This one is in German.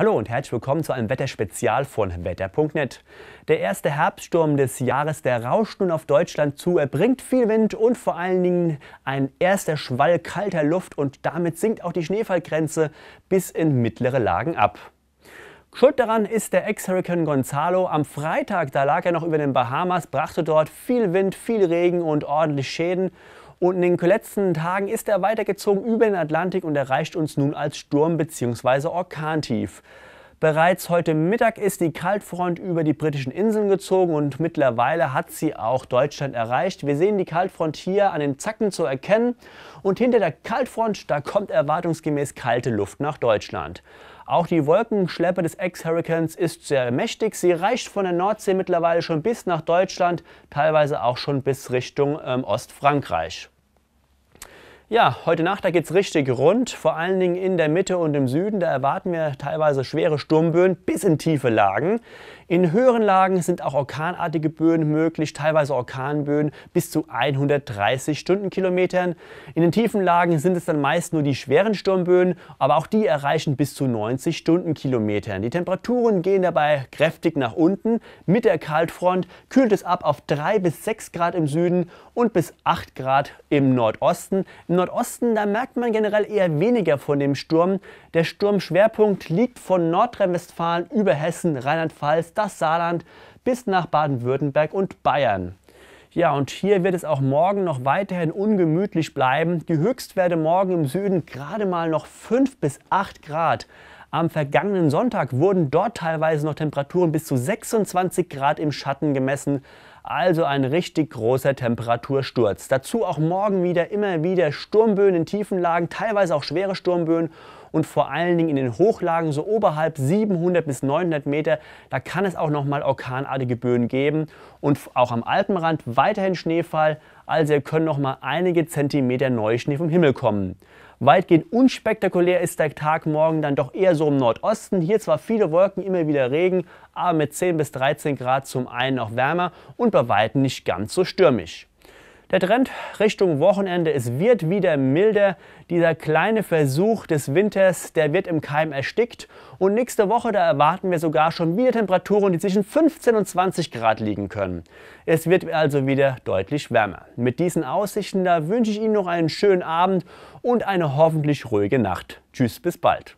Hallo und herzlich willkommen zu einem Wetterspezial von wetter.net. Der erste Herbststurm des Jahres, der rauscht nun auf Deutschland zu. Er bringt viel Wind und vor allen Dingen ein erster Schwall kalter Luft und damit sinkt auch die Schneefallgrenze bis in mittlere Lagen ab. Schuld daran ist der ex hurricane Gonzalo. Am Freitag, da lag er noch über den Bahamas, brachte dort viel Wind, viel Regen und ordentlich Schäden und in den letzten Tagen ist er weitergezogen über den Atlantik und erreicht uns nun als Sturm bzw. Orkantief. Bereits heute Mittag ist die Kaltfront über die britischen Inseln gezogen und mittlerweile hat sie auch Deutschland erreicht. Wir sehen die Kaltfront hier an den Zacken zu erkennen und hinter der Kaltfront, da kommt erwartungsgemäß kalte Luft nach Deutschland. Auch die Wolkenschleppe des Ex-Hurricanes ist sehr mächtig. Sie reicht von der Nordsee mittlerweile schon bis nach Deutschland, teilweise auch schon bis Richtung ähm, Ostfrankreich. Ja, heute Nacht, da geht es richtig rund, vor allen Dingen in der Mitte und im Süden. Da erwarten wir teilweise schwere Sturmböen bis in tiefe Lagen. In höheren Lagen sind auch orkanartige Böen möglich, teilweise Orkanböen bis zu 130 Stundenkilometern. In den tiefen Lagen sind es dann meist nur die schweren Sturmböen, aber auch die erreichen bis zu 90 Stundenkilometern. Die Temperaturen gehen dabei kräftig nach unten. Mit der Kaltfront kühlt es ab auf 3 bis 6 Grad im Süden und bis 8 Grad im Nordosten. Im Nordosten, da merkt man generell eher weniger von dem Sturm. Der Sturmschwerpunkt liegt von Nordrhein-Westfalen über Hessen, Rheinland-Pfalz, das Saarland bis nach Baden-Württemberg und Bayern. Ja, und hier wird es auch morgen noch weiterhin ungemütlich bleiben. Die Höchstwerte morgen im Süden gerade mal noch 5 bis 8 Grad. Am vergangenen Sonntag wurden dort teilweise noch Temperaturen bis zu 26 Grad im Schatten gemessen. Also ein richtig großer Temperatursturz. Dazu auch morgen wieder immer wieder Sturmböen in Tiefenlagen, teilweise auch schwere Sturmböen und vor allen Dingen in den Hochlagen, so oberhalb 700 bis 900 Meter, da kann es auch nochmal orkanartige Böen geben und auch am Alpenrand weiterhin Schneefall, also können nochmal einige Zentimeter Neuschnee vom Himmel kommen. Weitgehend unspektakulär ist der Tag morgen dann doch eher so im Nordosten. Hier zwar viele Wolken, immer wieder Regen, aber mit 10 bis 13 Grad zum einen noch wärmer und bei weitem nicht ganz so stürmisch. Der Trend Richtung Wochenende, es wird wieder milder. Dieser kleine Versuch des Winters, der wird im Keim erstickt. Und nächste Woche, da erwarten wir sogar schon wieder Temperaturen, die zwischen 15 und 20 Grad liegen können. Es wird also wieder deutlich wärmer. Mit diesen Aussichten, da wünsche ich Ihnen noch einen schönen Abend und eine hoffentlich ruhige Nacht. Tschüss, bis bald.